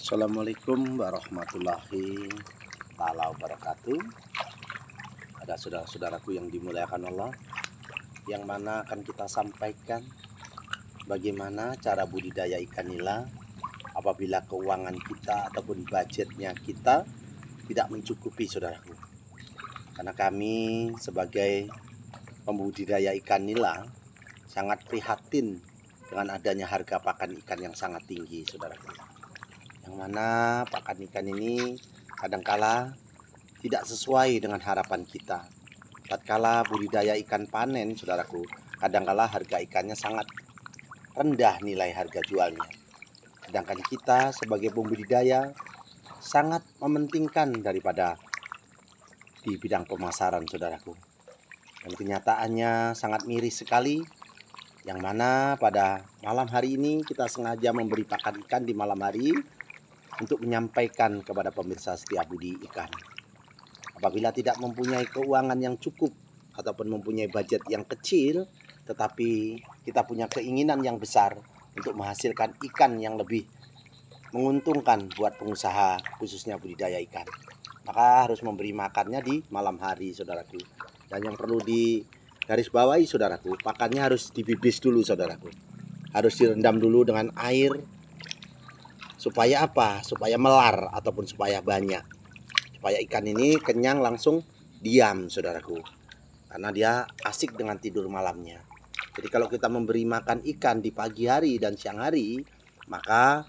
Assalamualaikum warahmatullahi wabarakatuh. Ada saudara-saudaraku yang dimuliakan Allah, yang mana akan kita sampaikan bagaimana cara budidaya ikan nila apabila keuangan kita ataupun budgetnya kita tidak mencukupi saudaraku. Karena kami sebagai pembudidaya ikan nila sangat prihatin dengan adanya harga pakan ikan yang sangat tinggi saudaraku. -saudara yang mana pakan ikan ini kadangkala tidak sesuai dengan harapan kita. Tatkala budidaya ikan panen, saudaraku, kadangkala harga ikannya sangat rendah nilai harga jualnya. Sedangkan kita sebagai pembudidaya sangat mementingkan daripada di bidang pemasaran, saudaraku. Dan kenyataannya sangat miris sekali yang mana pada malam hari ini kita sengaja memberi pakan ikan di malam hari untuk menyampaikan kepada pemirsa setiap budi ikan. Apabila tidak mempunyai keuangan yang cukup ataupun mempunyai budget yang kecil, tetapi kita punya keinginan yang besar untuk menghasilkan ikan yang lebih menguntungkan buat pengusaha khususnya budidaya ikan. Maka harus memberi makannya di malam hari, saudaraku. Dan yang perlu di garis bawahi, saudaraku, pakannya harus dibibis dulu, saudaraku. Harus direndam dulu dengan air supaya apa supaya melar ataupun supaya banyak supaya ikan ini kenyang langsung diam saudaraku karena dia asik dengan tidur malamnya jadi kalau kita memberi makan ikan di pagi hari dan siang hari maka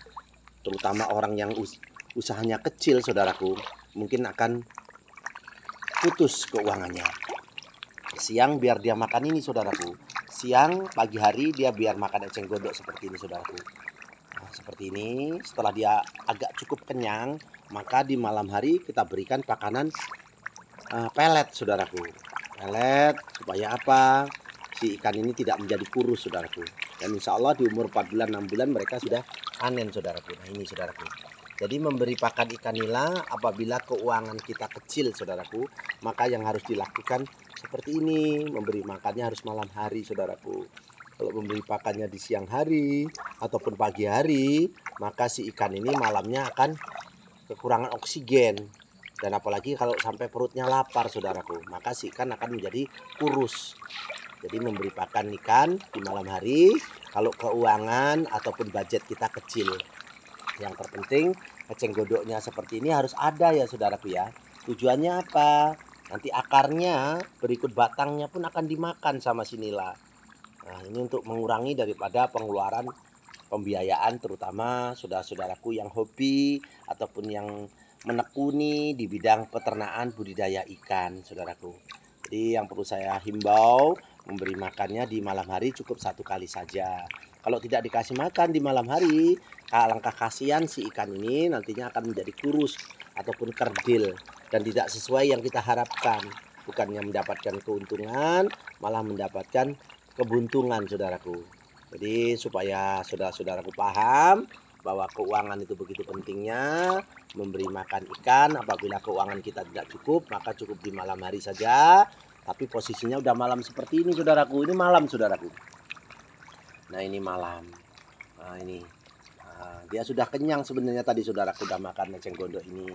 terutama orang yang us usahanya kecil saudaraku mungkin akan putus keuangannya siang biar dia makan ini saudaraku siang pagi hari dia biar makan eceng gondok seperti ini saudaraku seperti ini setelah dia agak cukup kenyang maka di malam hari kita berikan pakanan uh, pelet saudaraku pelet supaya apa si ikan ini tidak menjadi kurus saudaraku dan insya Allah di umur 4 bulan 6 bulan mereka sudah panen saudaraku nah ini saudaraku jadi memberi pakan ikan nila apabila keuangan kita kecil saudaraku maka yang harus dilakukan seperti ini memberi makannya harus malam hari saudaraku kalau memberi pakannya di siang hari ataupun pagi hari, maka si ikan ini malamnya akan kekurangan oksigen. Dan apalagi kalau sampai perutnya lapar, saudaraku, maka si ikan akan menjadi kurus. Jadi memberi pakan ikan di malam hari, kalau keuangan ataupun budget kita kecil. Yang terpenting, eceng godoknya seperti ini harus ada ya saudaraku ya. Tujuannya apa? Nanti akarnya berikut batangnya pun akan dimakan sama si nila. Nah, ini untuk mengurangi daripada pengeluaran pembiayaan terutama saudara-saudaraku yang hobi ataupun yang menekuni di bidang peternakan budidaya ikan, saudaraku. Jadi yang perlu saya himbau memberi makannya di malam hari cukup satu kali saja. Kalau tidak dikasih makan di malam hari, langkah kasihan si ikan ini nantinya akan menjadi kurus ataupun kerdil dan tidak sesuai yang kita harapkan. Bukannya mendapatkan keuntungan, malah mendapatkan kebuntungan saudaraku. Jadi supaya saudara-saudaraku paham bahwa keuangan itu begitu pentingnya memberi makan ikan apabila keuangan kita tidak cukup maka cukup di malam hari saja tapi posisinya udah malam seperti ini saudaraku ini malam saudaraku nah ini malam nah ini dia sudah kenyang sebenarnya tadi saudara sudah makan eceng gondok ini.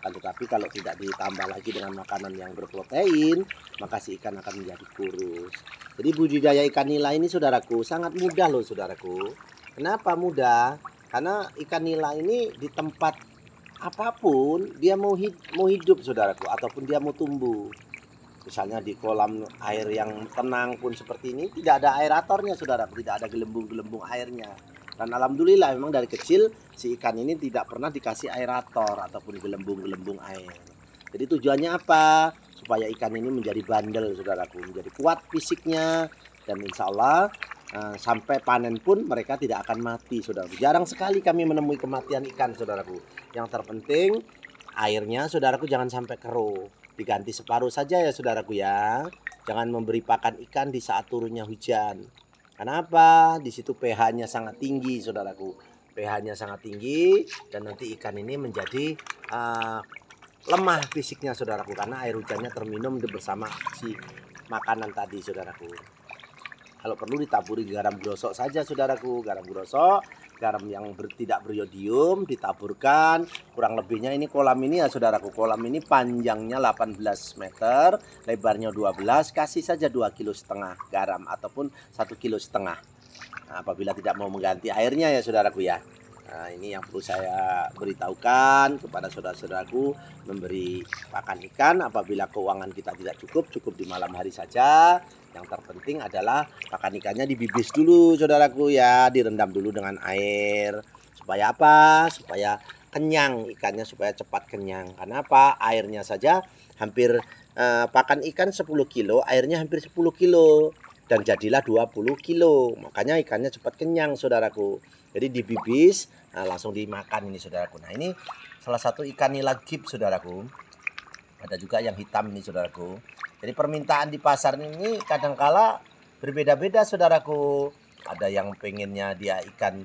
Kan tetapi kalau tidak ditambah lagi dengan makanan yang berprotein, maka si ikan akan menjadi kurus. Jadi budidaya ikan nila ini saudaraku sangat mudah loh saudaraku. Kenapa mudah? Karena ikan nila ini di tempat apapun dia mau mau hidup saudaraku ataupun dia mau tumbuh misalnya di kolam air yang tenang pun seperti ini tidak ada aeratornya saudaraku, tidak ada gelembung-gelembung airnya dan alhamdulillah memang dari kecil si ikan ini tidak pernah dikasih aerator ataupun gelembung-gelembung air. Jadi tujuannya apa? Supaya ikan ini menjadi bandel, saudaraku, menjadi kuat fisiknya dan insya Allah uh, sampai panen pun mereka tidak akan mati, saudaraku. Jarang sekali kami menemui kematian ikan, saudaraku. Yang terpenting airnya, saudaraku, jangan sampai keruh. Diganti separuh saja ya, saudaraku ya. Jangan memberi pakan ikan di saat turunnya hujan. Kenapa? Di situ pH-nya sangat tinggi, saudaraku. pH-nya sangat tinggi dan nanti ikan ini menjadi uh, lemah fisiknya, saudaraku, karena air hujannya terminum bersama si makanan tadi, saudaraku. Kalau perlu ditaburi garam grosok saja saudaraku, garam grosok, garam yang ber, tidak beriodium ditaburkan. Kurang lebihnya ini kolam ini ya saudaraku, kolam ini panjangnya 18 meter, lebarnya 12, kasih saja 2 kilo setengah garam ataupun 1 kilo setengah. Nah, apabila tidak mau mengganti airnya ya saudaraku ya. Nah, ini yang perlu saya beritahukan kepada saudara-saudaraku memberi pakan ikan apabila keuangan kita tidak cukup, cukup di malam hari saja. Yang terpenting adalah pakan ikannya dibibis dulu saudaraku ya, direndam dulu dengan air. Supaya apa? Supaya kenyang ikannya supaya cepat kenyang. Karena apa? Airnya saja hampir eh, pakan ikan 10 kilo, airnya hampir 10 kilo dan jadilah 20 kilo. Makanya ikannya cepat kenyang, saudaraku. Jadi dibibis, nah langsung dimakan ini, saudaraku. Nah ini salah satu ikan nila gip saudaraku. Ada juga yang hitam ini, saudaraku. Jadi permintaan di pasar ini kadangkala berbeda-beda, saudaraku. Ada yang pengennya dia ikan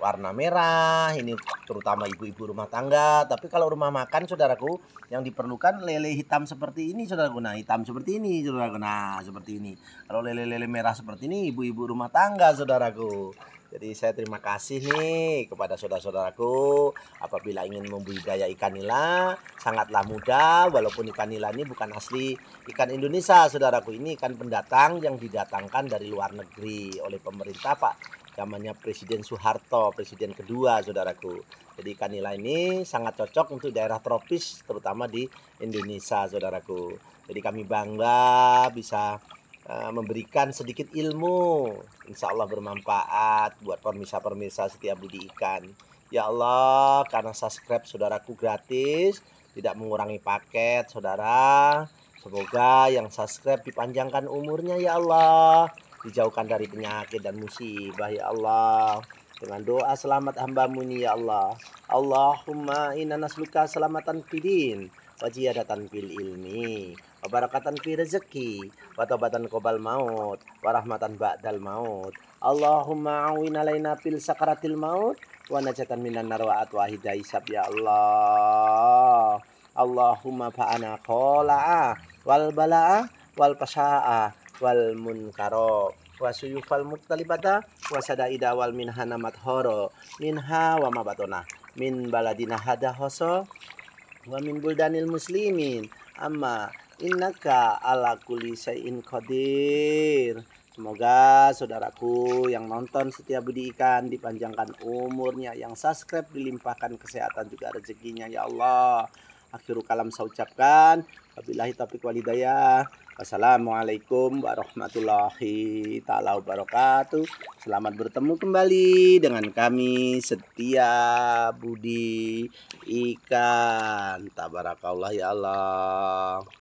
warna merah, ini terutama ibu-ibu rumah tangga. Tapi kalau rumah makan saudaraku yang diperlukan lele hitam seperti ini saudaraku. Nah, hitam seperti ini saudaraku. Nah, seperti ini. Kalau lele-lele merah seperti ini ibu-ibu rumah tangga saudaraku. Jadi saya terima kasih nih kepada saudara-saudaraku apabila ingin membudidaya ikan nila sangatlah mudah walaupun ikan nila ini bukan asli ikan Indonesia saudaraku ini ikan pendatang yang didatangkan dari luar negeri oleh pemerintah Pak zamannya Presiden Soeharto, Presiden kedua, saudaraku. Jadi ikan nila ini sangat cocok untuk daerah tropis, terutama di Indonesia, saudaraku. Jadi kami bangga bisa uh, memberikan sedikit ilmu, insya Allah bermanfaat buat pemirsa-pemirsa setiap budi ikan. Ya Allah, karena subscribe saudaraku gratis, tidak mengurangi paket, saudara. Semoga yang subscribe dipanjangkan umurnya ya Allah dijauhkan dari penyakit dan musibah ya Allah dengan doa selamat hambamu ini ya Allah Allahumma inna nasluka selamatan fidin wajiyadatan fil ilmi wabarakatan fi rezeki watobatan kobal maut warahmatan ba'dal maut Allahumma awin alaina fil sakaratil maut wa najatan minan narwa'at wa hisab ya Allah Allahumma fa'ana kola'a wal bala'a wal pasa'a wal munkaro suyufal muktalibata wasada ida wal minha namat horo minha wa mabatona min baladina hada hoso wa min buldanil muslimin amma innaka ala kulli syai'in qadir Semoga saudaraku yang nonton setiap Budi Ikan dipanjangkan umurnya, yang subscribe dilimpahkan kesehatan juga rezekinya ya Allah. Akhirul kalam saya ucapkan. Wabillahi taufiq walidayah. Wassalamualaikum warahmatullahi taala wabarakatuh. Selamat bertemu kembali dengan kami Setia Budi Ikan. Tabarakallah ya Allah.